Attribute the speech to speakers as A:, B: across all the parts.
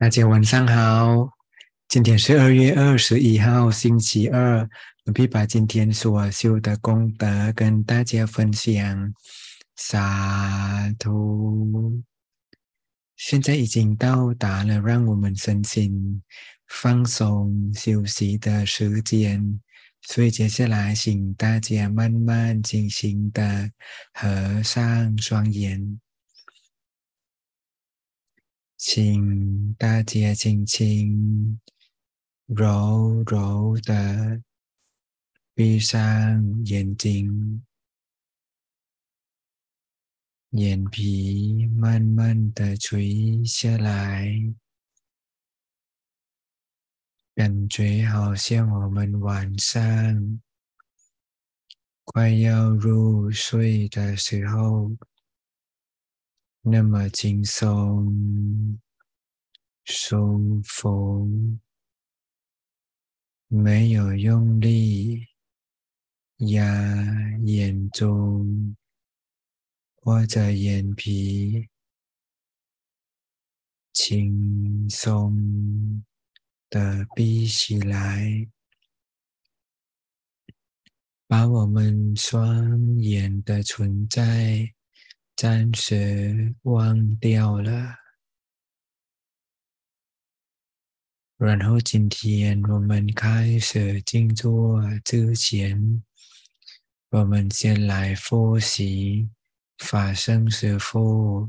A: 大家晚上好，今天是二月二十一号，星期二。我必把今天所修的功德跟大家分享。沙土，现在已经到达了让我们身心放松休息的时间，所以接下来请大家慢慢静行的合上双眼。请大家轻轻、柔柔的
B: 闭上眼睛，
A: 眼皮慢慢的垂下来，感觉好像我们晚上快要入睡的时候。
B: 那么轻松，舒服，没有用力压眼中，或者眼皮轻
A: 松的闭起来，把我们双眼的存在。暂时忘掉了。然后今天我们开始静坐之前，我们先来复习法身师父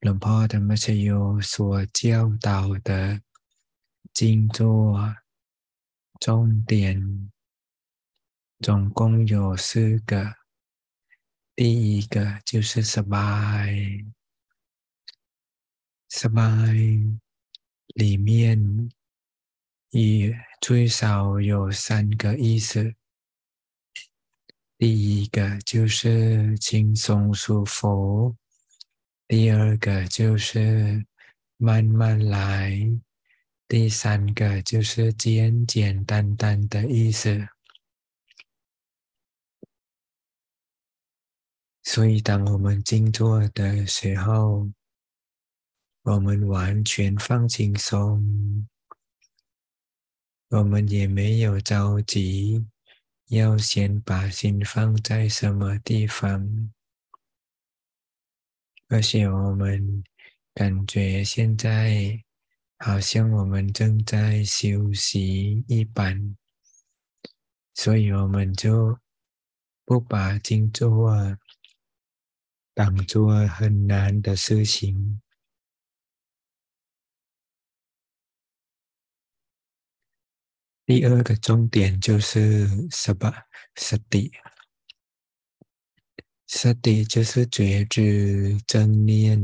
A: 龙婆的密菩有所教导的静坐重点，
B: 总共有四个。第一个就是“
A: smile，smile 里面也最少有三个意思。第一个就是轻松舒服，第二个就是慢慢来，第三个就是简简单单的意思。
B: 所以，当我们
A: 静坐的时候，我们完全放轻松，我们也没有着急，要先把心放在什么地方。而且，我们感觉现在好像我们正在休息一般，所以，我们就不把静坐。
B: 当做很难的事情。第二个重点就是什么？实体，实体就是觉知正念。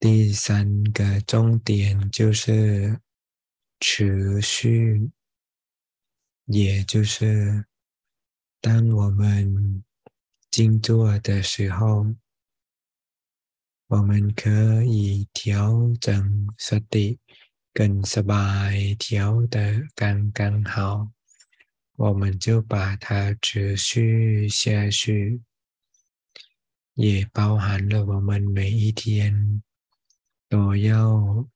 B: 第三个
A: 重点就是持续，也就是当我们。静坐的时候，我们可以调整色谛，跟色巴调的刚刚好，我们就把它持续下去，也包含了我们每一天都
B: 要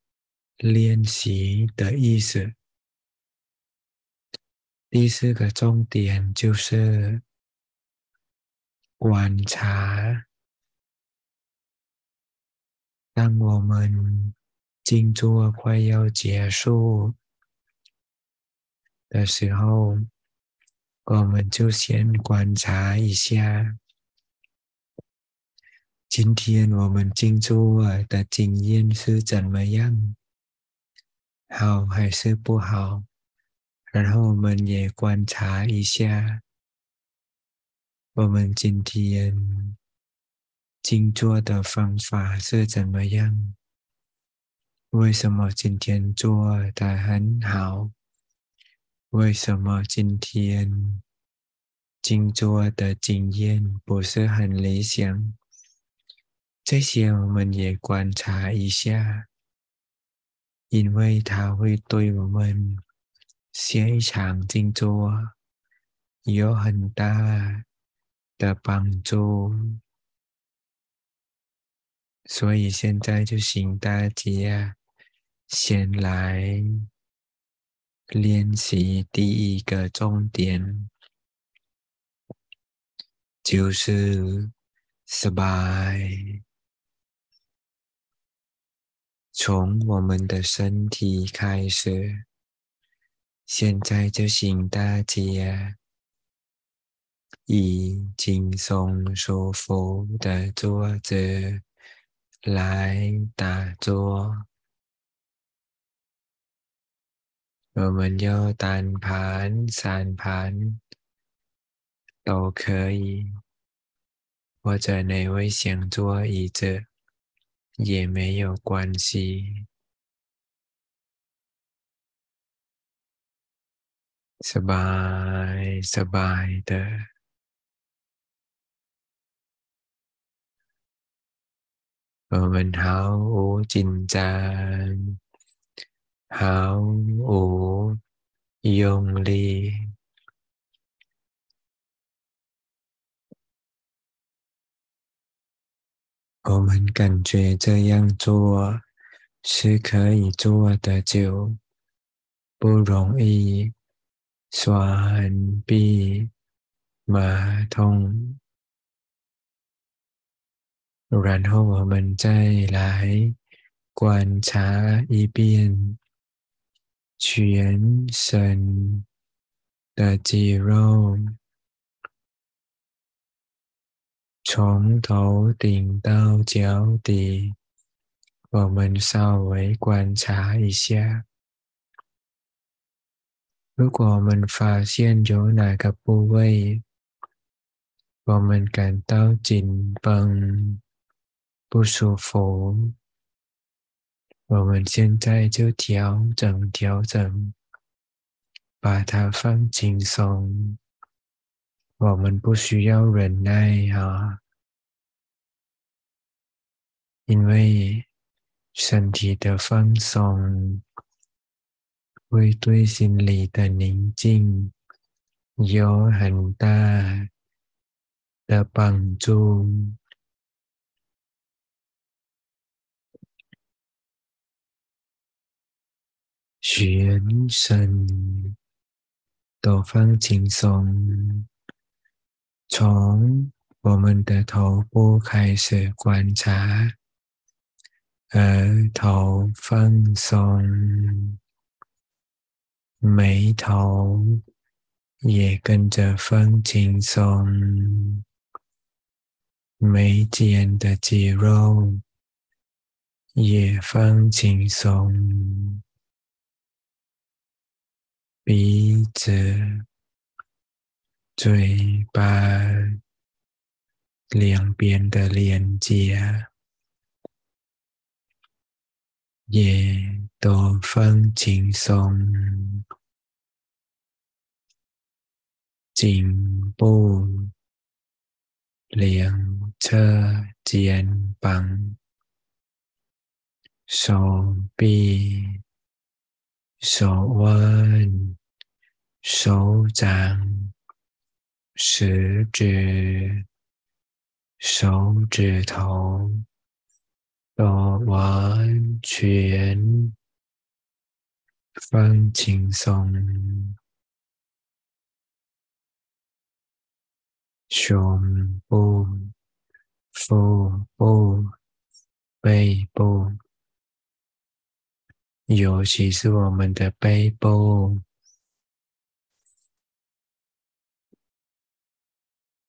B: 练习的意思。第四个重点就是。观察。当我们
A: 静坐快要结束的时候，我们就先观察一下，今天我们静坐的经验是怎么样，好还是不好，然后我们也观察一下。我们今天静坐的方法是怎么样？为什么今天做的很好？为什么今天静坐的经验不是很理想？这些我们也观察一下，因为他会对我们现场静坐有很大。的帮助，所以现在就请大家先来练习第一个重点，就是 s u 从我们的身体开始，现在就请大家。以轻松舒服的坐姿来打坐，
B: 我们要单盘、
A: 三盘都可以，或者哪位想坐椅子也没有关系，
B: สบาย，สบาย的。我们毫无紧张，毫无用力。我们感觉这样做
A: 是可以做的，就不容易酸、臂、麻、痛。然后我们再来观察一遍全身
B: 的肌肉，
A: 从头顶到脚底，我们稍微观察一下。如果我们发现有哪个部位我们感到紧绷，不舒服，我们现在就调整调整，把它放轻松。我们不需要忍耐啊，
B: 因为身体的
A: 放松会对心里的宁静有很大的帮助。
B: 全身
A: 都放轻松，从我们的头部开始观察，额头放松，眉头也跟着放轻松，眉间的肌肉也放轻
B: 松。鼻子、嘴巴、两边的脸颊，也都放轻松。颈部、两侧肩膀、手臂。手腕、手
A: 掌，食指，手指头，手腕
B: 全放轻松，胸部，腹部，背部。尤其是我们的背部，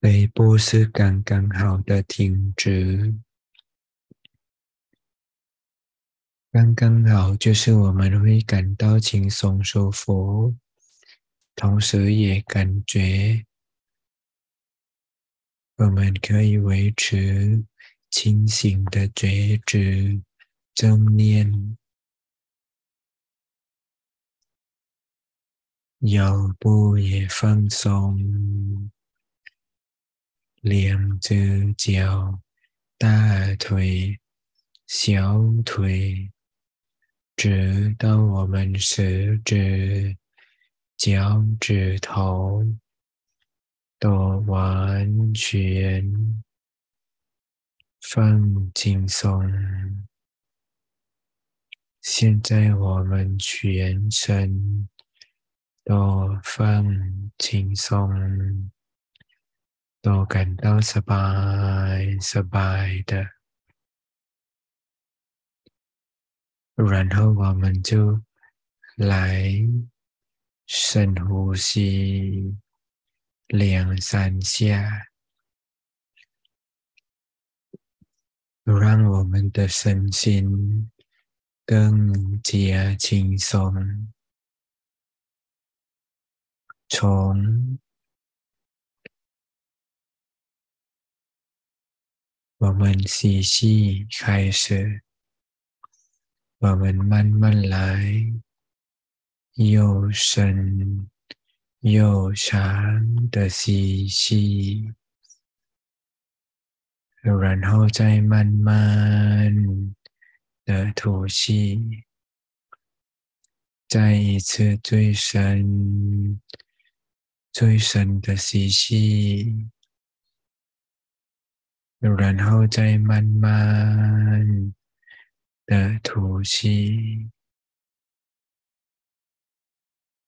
B: 背部是刚刚好
A: 的挺直，刚刚好就是我们会感到轻松舒服，同时也感觉我们可以维持清醒的觉知、正念。
B: 腰部
A: 也放松，两只脚、大腿、小腿，直到我们食指、脚趾头都完全放松。现在我们全身。都放轻松，都感到 p 排
B: 十排的。
A: 然后我们就来深呼吸两三下，
B: 让我们的身心更加轻松。ช้อนว่หมันซีชีใครเสว่าม
A: ันมันมันลายโยชนโยชานเดซีชีรันเข้าใจมันมันเดทูชี在一次最深
B: 最深的吸气，然后再慢慢的吐气。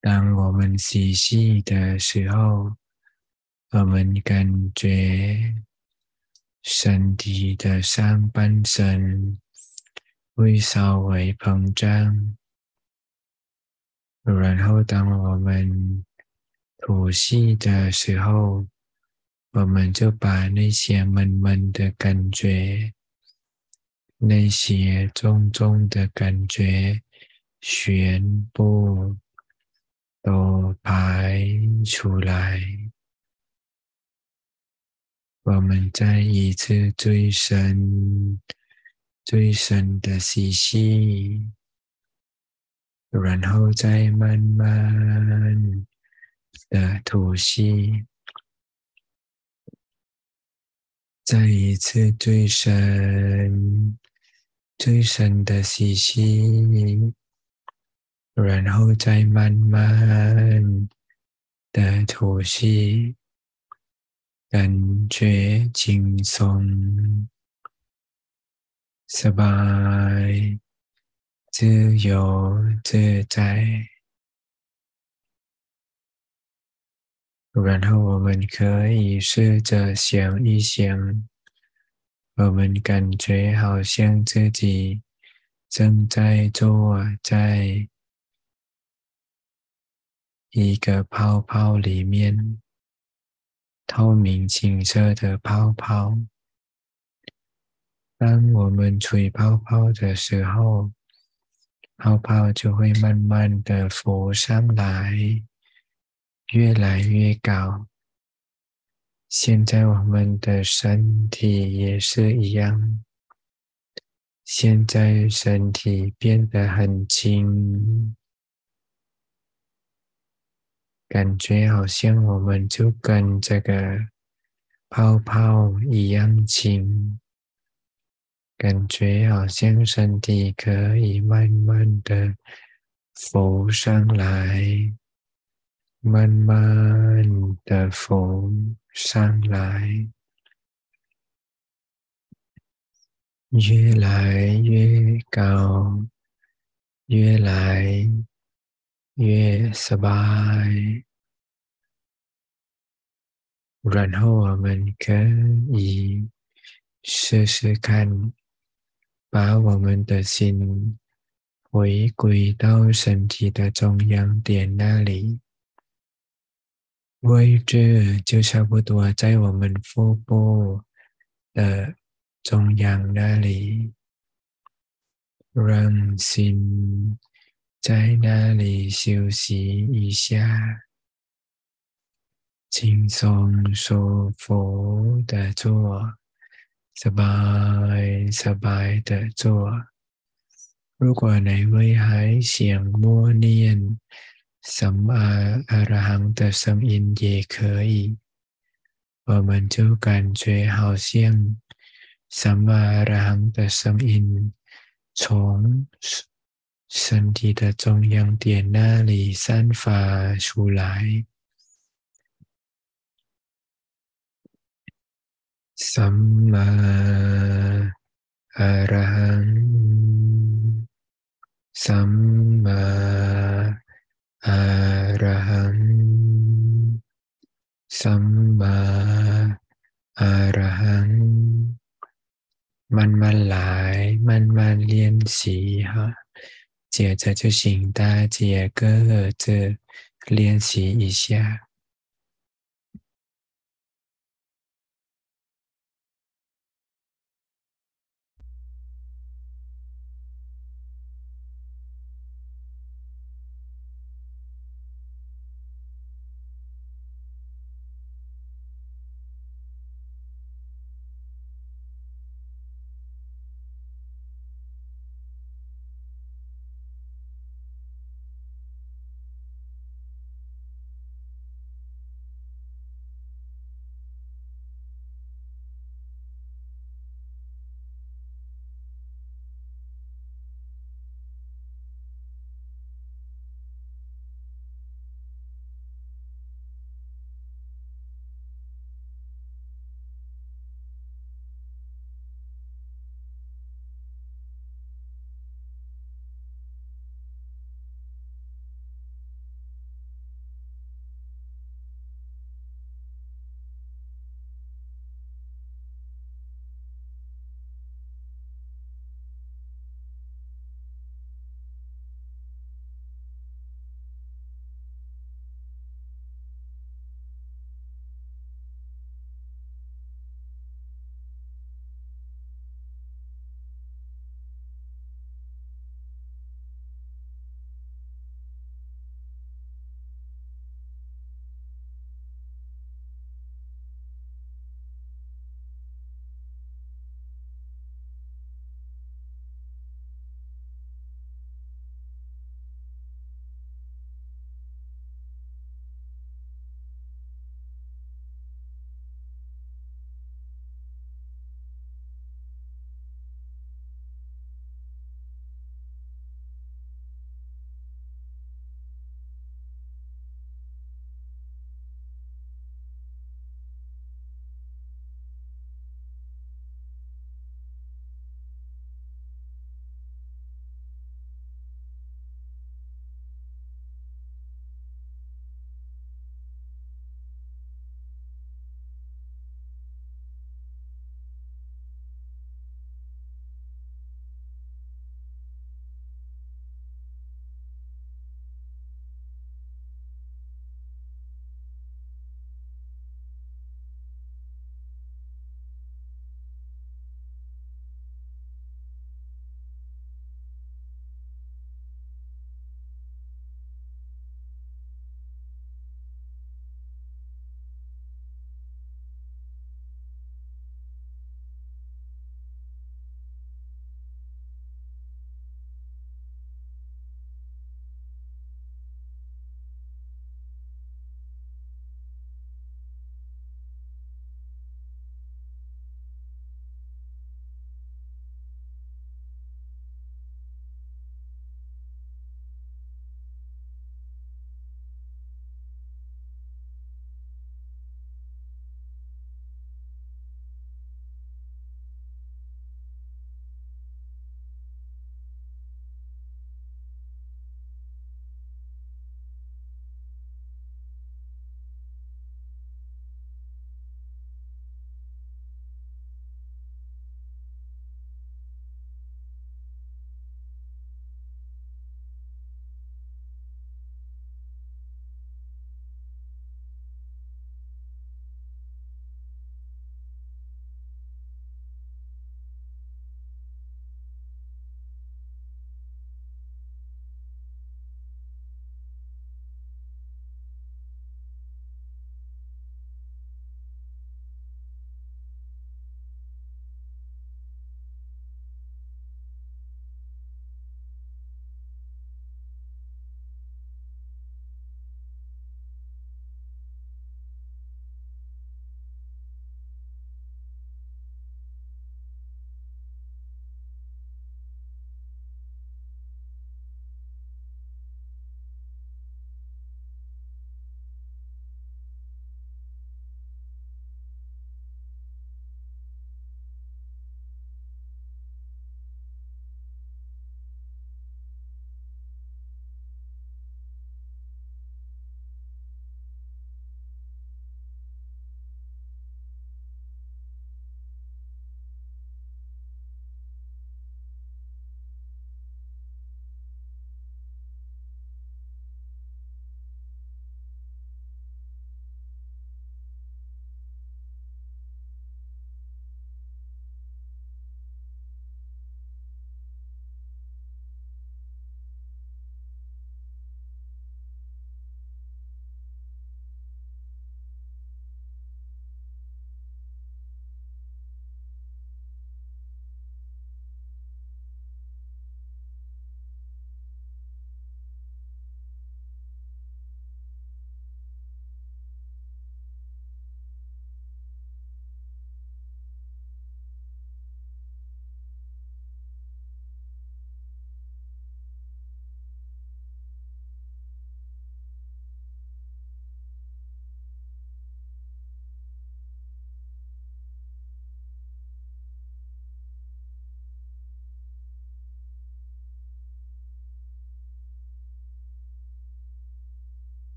B: 当我们吸气
A: 的时候，我们感觉身体的上半身会稍微膨胀。然后，当我们呼吸的时候，我们就把那些闷闷的感觉、那些重重的感觉全部都排出来。我们再一次最深、最深的吸气，然后再慢慢。
B: 的吐息，再
A: 一次最深、最深的吸气，然后再慢慢的吐息，感觉轻
B: 松，失败、自由自在。
A: 然后我们可以试着想一想，我们感觉好像自己正在坐在一个泡泡里面，透明清澈的泡泡。当我们吹泡泡的时候，泡泡就会慢慢的浮上来。越来越高，现在我们的身体也是一样，现在身体变得很轻，感觉好像我们就跟这个泡泡一样轻，感觉好像身体可以慢慢的浮上来。慢慢的浮上来，
B: 越来越高，越来越失败。
A: 然后我们可以试试看，把我们的心回归到身体的中央点那里。位置就差不多在我们腹部的中央那里，让心在那里休息一下，轻松舒服的坐，สบาย，สบ的坐。如果哪位还想不念。สัมมาอรหังเตสัมอินเยเคย我们就感觉好像สัมมาอรหังเตสัมอิน从身体的中央点那里散发出来。
B: สัมม
A: าอรหังสัมมาอะระหังสัมมาอระหัง มันมาหลาย มันมาเรียนสีฮะเจียจะจะสิงตาเจียก็จะเลียนสี一下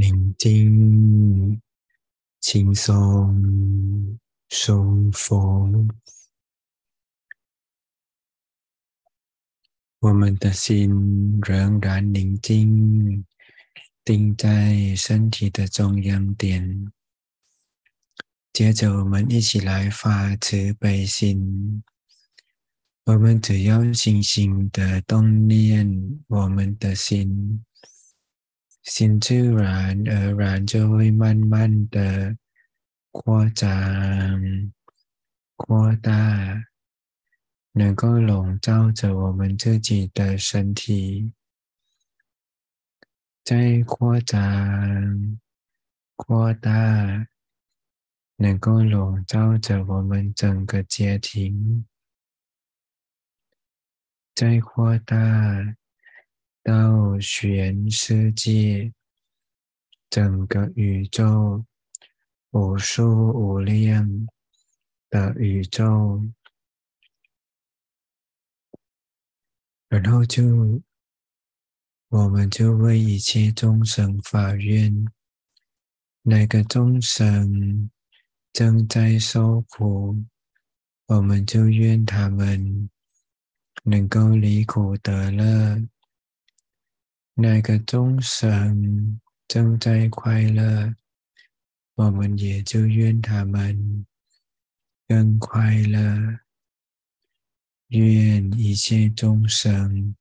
B: 宁静，轻松，收放。我们的心
A: 仍然宁静，定在身体的中央点。接着，我们一起来发慈悲心。我们只要星星的动念，我们的心。心自然而然就会慢慢的扩张、扩大，能够笼罩着我们自己的身体；再扩张、扩大，能够笼罩着我们整个家庭；再扩大。到全世界，整个宇宙，无数无量的宇宙，然后就，我们就为一切众生发愿，那个众生正在受苦，我们就愿他们能够离苦得乐。那个众生正在快乐，我们也就愿他们更快乐。愿一切众生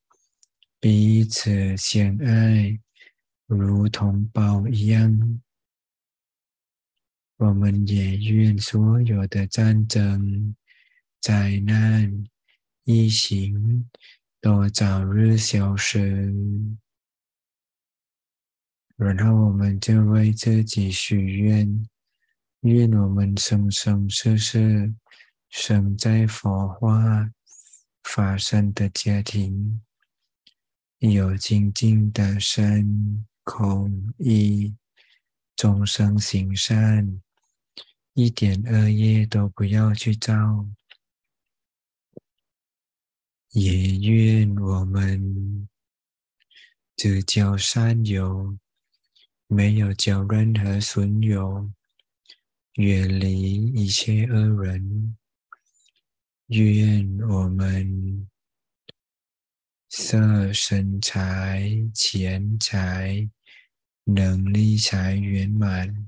A: 彼此相爱，如同宝一样。我们也愿所有的战争、灾难、疫情都早日消失。然后我们就为自己许愿，愿我们生生世世生在佛法、法身的家庭，有清净的身、口、意，众生行善，一点恶业都不要去造。也愿我们这叫善有。没有交任何损友，远离一切恶人。愿我们色身财、钱财、能力财圆满，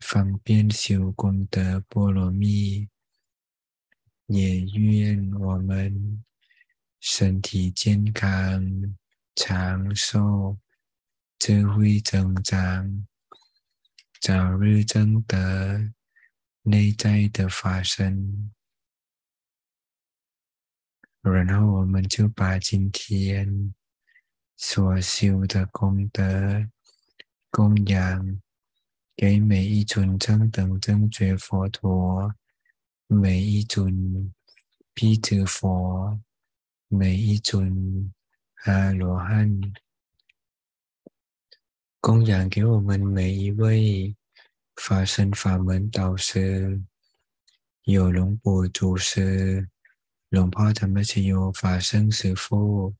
A: 方便修功德波罗蜜。也愿我们身体健康、长寿。智慧增长，早日增得内在的法身。然后，我们就把今天所修的功德供养给每一尊正等正觉佛陀，每一尊辟支佛，每一尊阿罗汉。供养给我们每一位法身法门导师有龙普祖师、龙婆怎么是有法身师父，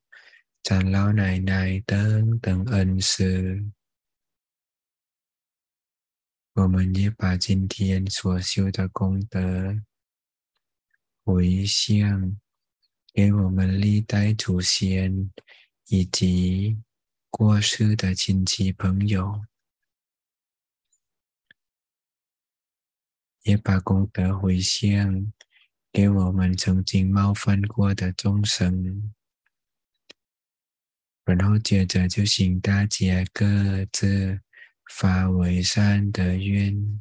A: 长老奶奶等等恩师。我们也把今天所修的功德回向给我们历代祖先以及。过世的亲戚朋友，
B: 也把功德回向给
A: 我们曾经冒犯过的众生，然后接着就请大家各自发为善
B: 的愿：。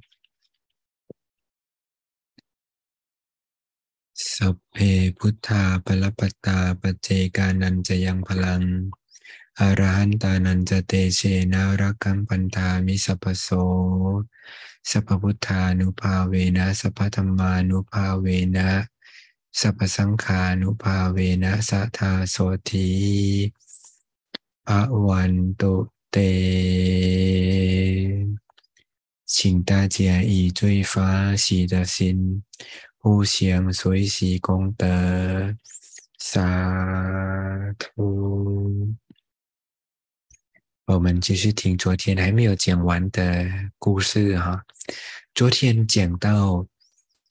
A: 所佩菩萨、波罗波达、巴结迦南、遮阳、婆楞。อรหันตานันจเตเชนะรักกัมปันตามิสัพโสสัพพุทธานุภาเวนะสัพพธรรมานุภาเวนะสัพสังขานุภาเวนะสัทธาโสทีพระวันตุเต请大家以最发喜的心，互相随喜功德，ธุ我们继续听昨天还没有讲完的故事哈。昨天讲到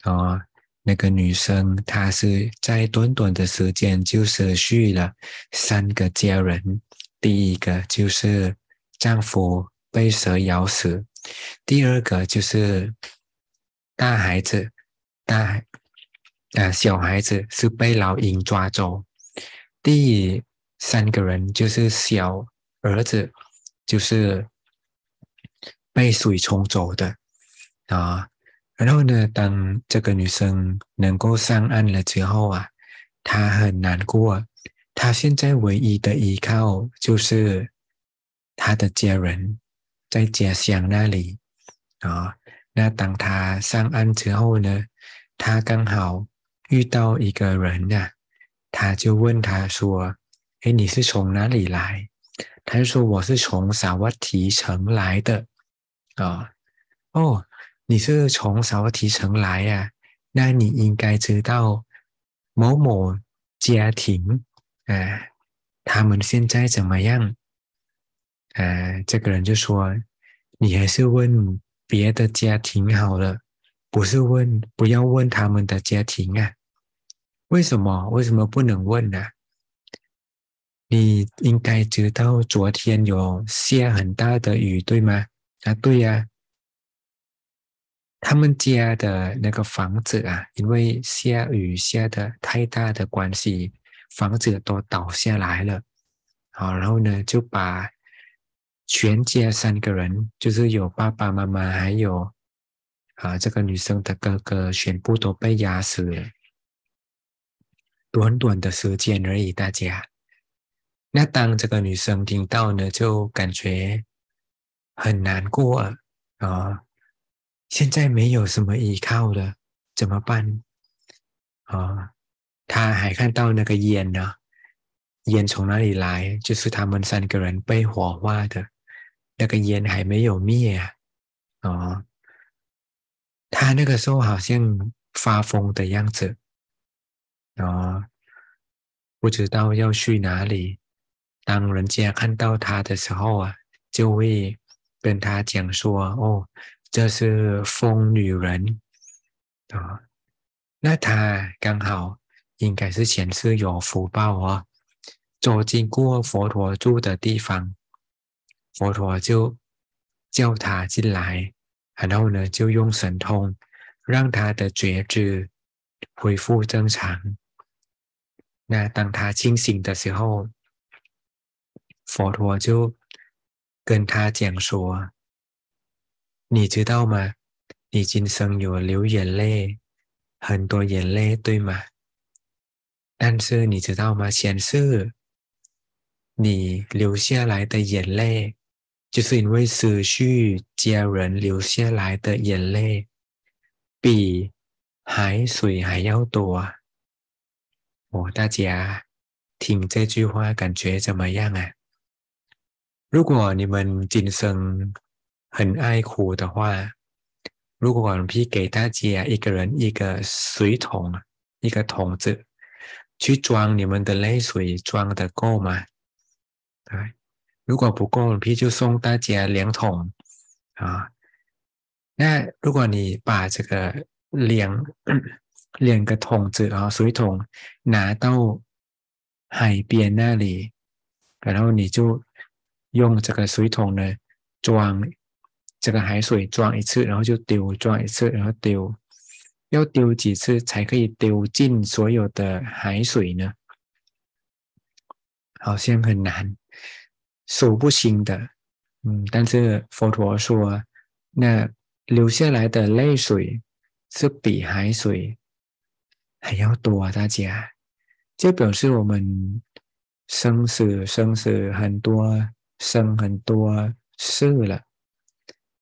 A: 啊，那个女生她是在短短的时间就失去了三个家人。第一个就是丈夫被蛇咬死，第二个就是大孩子，大啊小孩子是被老鹰抓走，第三个人就是小儿子。就是被水冲走的啊，然后呢，当这个女生能够上岸了之后啊，她很难过，她现在唯一的依靠就是她的家人在家乡那里啊。那当她上岸之后呢，她刚好遇到一个人啊，他就问他说：“哎，你是从哪里来？”还是说我是从萨瓦提成来的啊？哦，你是从萨瓦提成来呀？那你应该知道某某家庭，哎，他们现在怎么样？哎，这个人就说，你还是问别的家庭好了，不是问，不要问他们的家庭啊？为什么？为什么不能问呢？你应该知道昨天有下很大的雨，对吗？啊，对呀。他们家的那个房子啊，因为下雨下的太大的关系，房子都倒下来了。好，然后呢，就把全家三个人，就是有爸爸妈妈，还有啊这个女生的哥哥，全部都被压死了。短短的时间而已，大家。那当这个女生听到呢，就感觉很难过啊！现在没有什么依靠了，怎么办？啊，他还看到那个烟呢，烟从哪里来？就是他们三个人被火化的那个烟还没有灭啊！他那个时候好像发疯的样子啊，不知道要去哪里。当人家看到他的时候啊，就会跟他讲说：“哦，这是疯女人啊。”那他刚好应该是前世有福报啊，走经过佛陀住的地方，佛陀就叫他进来，然后呢，就用神通让他的觉知恢复正常。那当他清醒的时候。佛陀就跟他讲说：“你知道吗？你今生有流眼泪，很多眼泪，对吗？但是你知道吗？显示你流下来的眼泪，就是因为失去家人流下来的眼泪，比海水还要多。我大家听这句话，感觉怎么样啊？”如果你们今生很爱哭的话，如果我以给大家一个人一个水桶，一个桶子，去装你们的泪水，装的够吗？对，如果不够，我皮就送大家两桶啊。那如果你把这个两 两个桶子啊水桶拿到海边那里，然后你就。用这个水桶呢装这个海水装一次，然后就丢，装一次然后丢，要丢几次才可以丢进所有的海水呢？好像很难，数不清的，嗯。但是佛陀说，那流下来的泪水是比海水还要多，啊！大家，这表示我们生死生死很多。生很多事了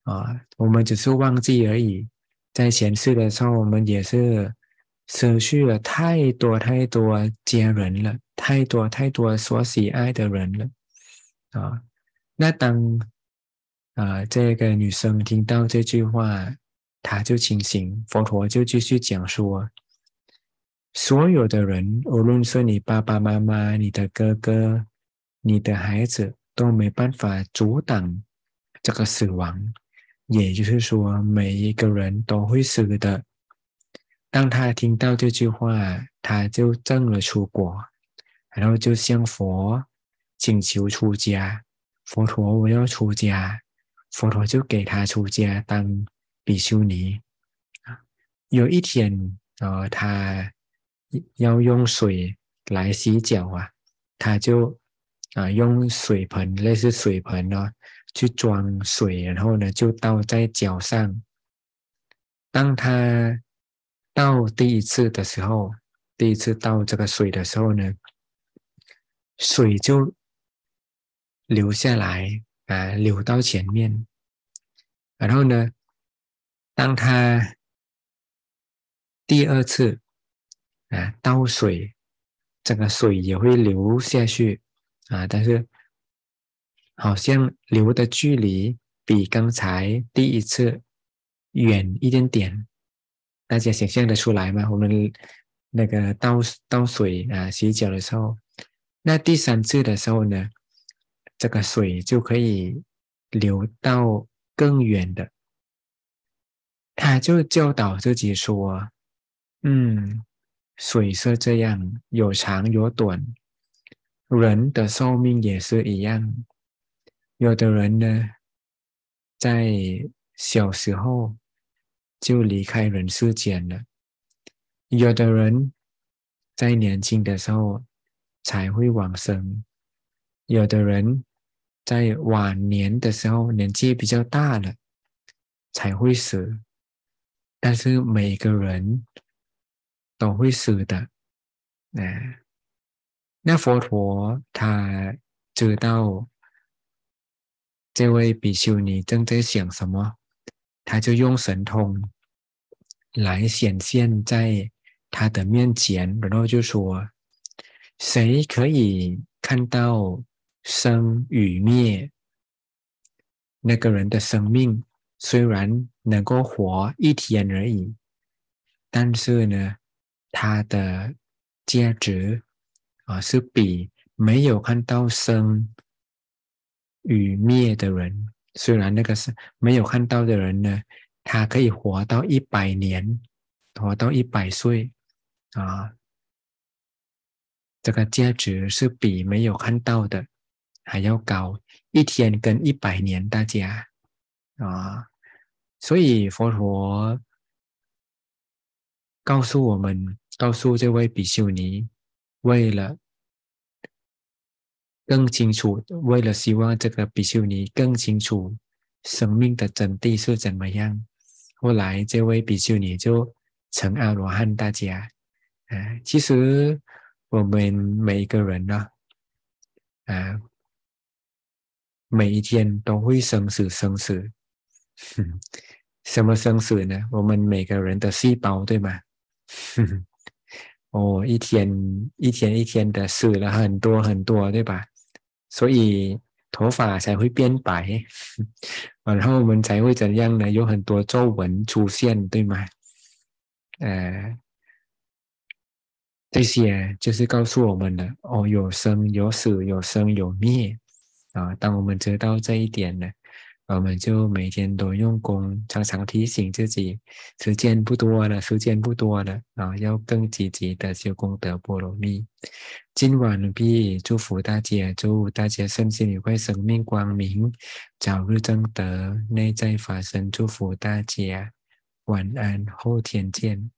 A: 啊！我们只是忘记而已。在前世的时候，我们也是失去了太多太多家人了，太多太多所喜爱的人了啊！那当啊这个女生听到这句话，她就清醒。佛陀就继续讲说：所有的人，无论是你爸爸妈妈、你的哥哥、你的孩子。都没办法阻挡这个死亡，也就是说，每一个人都会死的。当他听到这句话，他就证了出国，然后就向佛请求出家。佛陀要出家，佛陀就给他出家当比丘尼。有一天，呃，他要用水来洗脚啊，他就。啊，用水盆类似水盆呢，去装水，然后呢就倒在脚上。当他倒第一次的时候，第一次倒这个水的时候呢，水就流下来啊，流到前面。然后呢，
B: 当他第二次啊
A: 倒水，这个水也会流下去。啊，但是好像流的距离比刚才第一次远一点点，大家想象得出来吗？我们那个倒倒水啊，洗脚的时候，那第三次的时候呢，这个水就可以流到更远的。他就教导自己说：“嗯，水是这样，有长有短。”人的寿命也是一样，有的人呢，在小时候就离开人世间了；有的人，在年轻的时候才会往生；有的人，在晚年的时候年纪比较大了才会死。但是，每个人都会死的，哎。那佛陀他知道这位比丘尼正在想什么，他就用神通来显现在他的面前，然后就说：“谁可以看到生与灭？那个人的生命虽然能够活一天而已，但是呢，他的价值。”啊，是比没有看到生与灭的人，虽然那个是没有看到的人呢，他可以活到一百年，活到一百岁，啊，这个价值是比没有看到的还要高。一天跟一百年，大家啊，所以佛陀告诉我们，告诉这位比丘尼。为了更清楚，为了希望这个比丘尼更清楚生命的真谛是怎么样，后来这位比丘尼就成阿罗汉大家。啊，其实我们每一个人呢，啊，每一天都会生死生死，什么生死呢？我们每个人的细胞，对吗？哦，一天一天一天的死了很多很多，对吧？所以头发才会变白，然后我们才会怎样呢？有很多皱纹出现，对吗？呃，这些就是告诉我们的哦，有生有死，有生有灭啊。当我们知道这一点呢，我们就每天都用功，常常提醒自己，时间不多了，时间不多了啊，要更积极的修功德波罗蜜。今晚的祝福大家，祝大家身心愉快，生命光明，早日正德，内在发生。祝福大家，晚安，后天见。